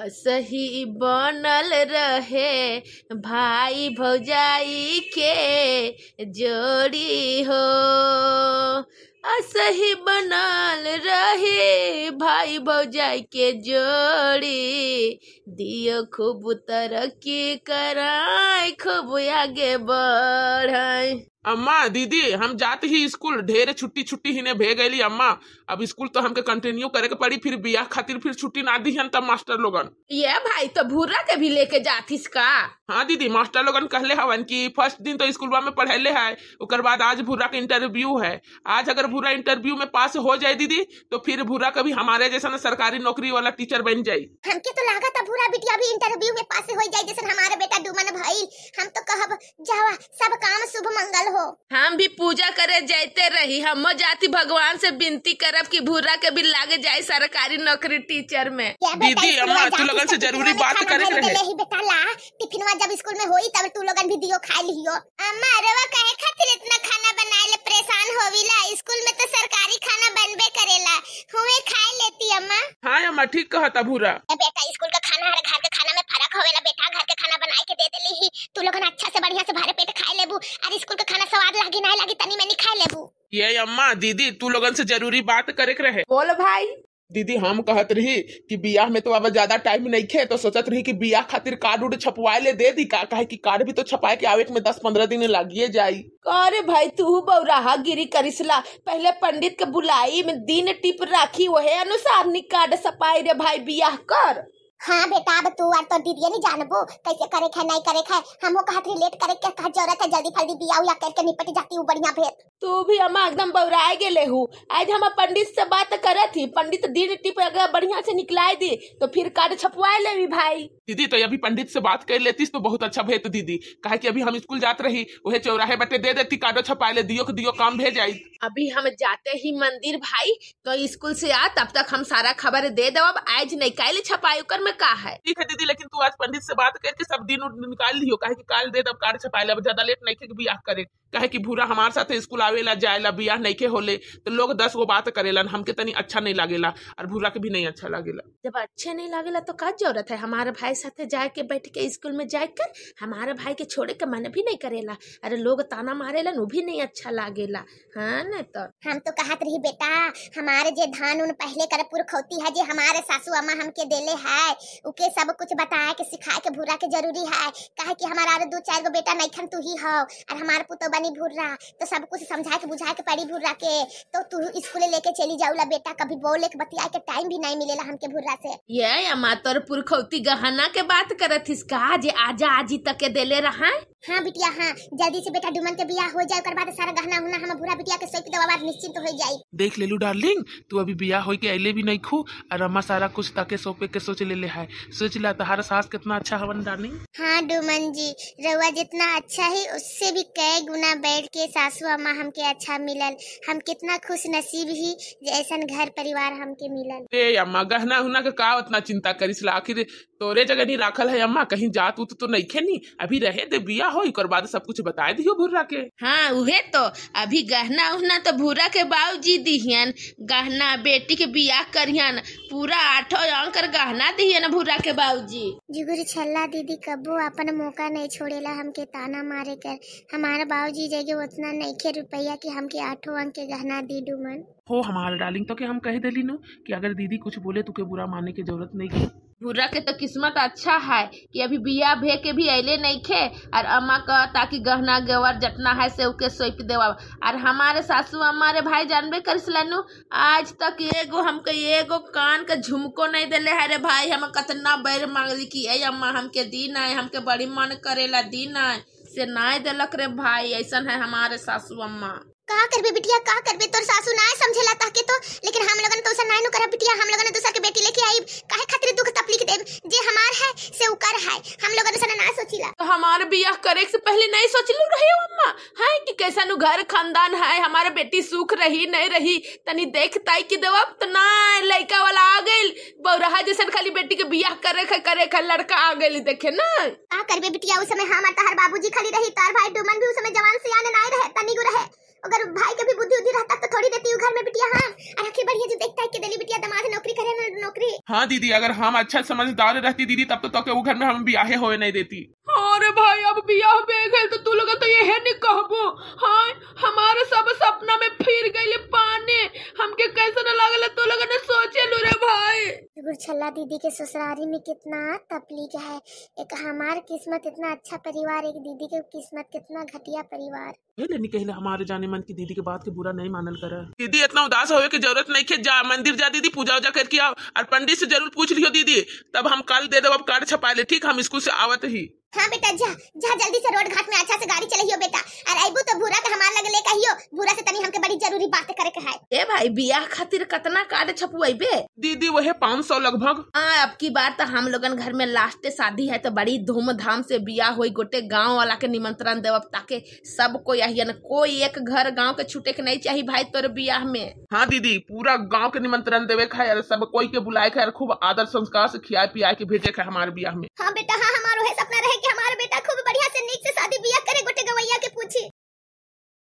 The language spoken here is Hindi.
असही बनल रहे भाई भौजाई के जोड़ी हो असही बनल रहे भाई भौजाई के जोड़ी दियो खूब तरक्की कराए खूब आगे बढ़ाए अम्मा दीदी हम जाते ही स्कूल ढेर छुट्टी छुट्टी हिने भेज गई अम्मा अब स्कूल तो हमके कंटिन्यू करे के पड़ी फिर बियाह खातिर फिर छुट्टी ना दी तब मास्टर लोगन ये भाई तो भूरा के भी लेके जाती का हाँ दीदी मास्टर लोगन कहले हवन की फर्स्ट दिन तो स्कूल में पढ़ेले है उसके बाद आज भूरा का इंटरव्यू है आज अगर भूरा इंटरव्यू में पास हो जाए दीदी तो फिर भूरा कभी हमारे जैसा ना सरकारी नौकरी वाला टीचर बन जाये हमके तो लागत भूरा बिटिया भी इंटरव्यू में पास हो जाए जैसे हमारा बेटा डुमन भाई हम तो कहब जावा सब काम शुभ मंगल हो हम भी पूजा करे जाते रही हम जाति भगवान से विनती करब कि भूरा के भी लागे जाए सरकारी नौकरी टीचर में दीदी अम्मा तू लोगन से जरूरी बात करे रहे ही बेटा ला टिफिनवा जब स्कूल में होई तब तू लोगन भी दियो खा लियो अम्मा रवा कहे खातिर इतना खाना बनाए ले परेशान होविला स्कूल में तो सरकारी खाना बनबे करेला हुए खाए लेती अम्मा हां अम्मा ठीक कहता भूरा बढ़िया से भारे पेट खाए लेबू अरे स्कूल का खाना स्वाद लगे ना लगे तनी मैंने खाए लेबू ये अम्मा दीदी तू लोगन से जरूरी बात करे रहे बोल भाई दीदी हम कहत रही कि बियाह में तो अब ज्यादा टाइम नहीं खे तो सोचत रही कि बियाह खातिर कार्ड उड छपवाए ले दे दी का कहे कि कार्ड भी तो छपाए के आवे में दस पंद्रह दिन लगिए जाई अरे भाई तू बौराहा गिरी करिसला पहले पंडित के बुलाई में दिन टिप राखी वहे अनुसार निकाड सपाई रे भाई बियाह कर हाँ बेटा अब तू और तो दीदी नहीं जानबो कैसे करे खे नहीं करे खे हम कहत रही लेट करे के कहा जरूरत है जल्दी फल्दी बियाह या करके निपट जाती हूँ बढ़िया भेद तू भी अम्मा एकदम बौराए गेले हूँ आज हम पंडित से बात करे थी पंडित दिन टिप अगर बढ़िया से निकलाए दी तो फिर कार्ड छपवाए ले भाई दीदी तो अभी पंडित से बात कर लेती तो बहुत अच्छा भेद दीदी कहा की अभी हम स्कूल जात रही वह चौराहे बटे दे देती कार्डो छपा ले दियो दियो काम भेज आई अभी हम जाते ही मंदिर भाई तो स्कूल से आ तब तक हम सारा खबर दे दो अब आज नहीं कल छपाई कर में का है ठीक है दीदी लेकिन तू आज पंडित से बात करके सब दिन निकाल लियो कहे कि काल दे दब कार छपाई अब ज्यादा लेट नहीं करे कहे कि भूरा हमारे साथ स्कूल आवेला जाएला बियाह के होले तो लोग दस गो बात करेला हमके तनी अच्छा नहीं लागेला और भूरा के भी नहीं अच्छा लागेला जब अच्छे नहीं लागेला तो का जरूरत है हमारे भाई साथ जाए के बैठ के स्कूल में जाए कर हमारे भाई के छोड़े के मन भी नहीं करेला अरे लोग ताना मारेला वो भी नहीं अच्छा लागेला हाँ न तो हम तो कहा रही बेटा हमारे जे धान उन पहले कर पुरखौती है जे हमारे सासू अम्मा हमके देले है उके सब कुछ बताए के सिखाए के भूरा के जरूरी है कहे की हमारा दो चार गो बेटा नहीं खन तू ही हो और हमारे पुतोबा भूर रहा तो सब कुछ समझा के बुझा के पड़ी भूर्रा के तो तू स्कूल लेके चली ला बेटा कभी बोले के बतिया के टाइम भी नहीं मिलेला हमके भूर्रा से ये अम्मा तोर पुरखौती गहना के बात करत का जे आजा आजी तक के देले रहा हाँ बिटिया हाँ जल्दी से बेटा डुमन के बिया हो जाए और बाद सारा गहना होना हम भूरा बिटिया के सौंप देवा बाद निश्चिंत हो जाए देख लू डार्लिंग तू अभी बिया होई के अइले भी नहीं खू और अम्मा सारा कुछ ताके सौंपे के सोच ले ले है सोच ला हर सास कितना अच्छा हवन डार्लिंग हाँ डुमन जी रउआ जितना अच्छा है उससे भी कई गुना बैठ के सासू अम्मा हमके अच्छा मिलल हम कितना खुश नसीब ही जैसा घर परिवार हमके मिलल ए अम्मा गहना उहना का का उतना चिंता करी आखिर तोरे जगह नहीं राखल है अम्मा कहीं जात उत तो नहीं खेनी अभी रहे दे बिया हो एक बाद सब कुछ बताए दियो भूरा के हाँ उहे तो अभी गहना उहना तो भूरा के बाबू जी दिहन गहना बेटी के बियाह करियन पूरा आठो अंकर गहना दिहियन भूरा के बाबू जी जुगुरी छल्ला दीदी कबू अपन मौका नहीं छोड़ेला हमके ताना मारे कर हमारा बाबू जी जगे उतना नईखे रुपया की हमके आठो अंक के गहना दी डूमन हो हमारा डालिंग तो के हम कह दिली न कि अगर दीदी कुछ बोले तो के बुरा मानने की जरूरत नहीं की भूरा के तो किस्मत अच्छा है कि अभी बिया भे के भी अले नहीं खे और अम्मा कह ताकि गहना गेवर जटना है से उके सौंप देवा और हमारे सासू हमारे भाई जानबे कर लनु आज तक एगो हमको एगो कान का झुमको नहीं दिले है रे भाई हम कतना बैर मांगली कि ए अम्मा हमके दी नहीं हमके बड़ी मन करेला दी नहीं से नाय दिलक रे भाई ऐसा है हमारे सासू अम्मा का करबे बिटिया का करबे तोर सासू ना समझेला ताके तो लेकिन हम लोगन तो उसे नहीं नु करा बिटिया हम लोग हमारे बियाह करे से पहले नहीं सोच लू रही अम्मा है कि कैसा नु घर खानदान है हमारे बेटी सुख रही नहीं रही तनी देख ताई की देव तो ना लड़का वाला आ गई बौराहा जैसे खाली बेटी के बियाह करे खा करे खा लड़का आ गई देखे ना का करबे बिटिया उस समय हम हाँ, आता हर बाबूजी खाली रही तार भाई डुमन भी उस समय जवान से आने ना रहे तनी गु रहे अगर भाई के भी बुद्धि उद्धि रहता तो थोड़ी देती घर में बिटिया हाँ और आखिर बढ़िया जो देखता है कि दिली बिटिया दमाद नौकरी करे नौकरी हाँ दीदी अगर हम अच्छा समझदार रहती दीदी तब तो, तो के वो घर में हम भी ब्याहे होए नहीं देती अरे भाई अब बियाह बेगल तो तू लगा तो है नहीं कहबो हाँ हमारे सब सपना में फिर गई पानी हमके कैसे न लागल तू लगा ने सोचे लू रे भाई छल्ला दीदी के ससुरारी में कितना तकलीफ है एक हमार किस्मत इतना अच्छा परिवार एक दीदी के किस्मत कितना घटिया परिवार कहले हमारे जाने मन की दीदी के बात के बुरा नहीं मानल कर दीदी इतना उदास होवे की जरूरत नहीं है जा मंदिर जा दीदी पूजा उजा करके आओ और पंडित से जरूर पूछ लियो दीदी तब हम कल दे दो अब कार्ड छपा ले ठीक हम स्कूल से आवत ही हाँ बेटा जा जा जल्दी से रोड घाट में अच्छा से गाड़ी चलाइयो बेटा और अबू तो भूरा का हमारे लगे ले कहियो भूरा से तनी हमके बड़ी जरूरी बात करे के है ए भाई बियाह खातिर कितना कार्ड बे दीदी वह पाँच सौ लगभग हाँ अब की बार तो हम लोगन घर में लास्ट शादी है तो बड़ी धूमधाम से बियाह हुई गोटे गाँव वाला के निमंत्रण देव ताकि सब कोई आइए न कोई एक घर गाँव के छूटे के नहीं चाहिए भाई तोर बियाह में हाँ दीदी पूरा गाँव के निमंत्रण देवे खाए सब कोई के बुलाए खाए खूब आदर संस्कार से खिया पिया के भेजे खाए हमारे बियाह में हाँ बेटा हाँ हमारो है सपना रहे कि हमारा बेटा खूब बढ़िया से नीक से शादी ब्याह करे गोटे गवैया के पूछी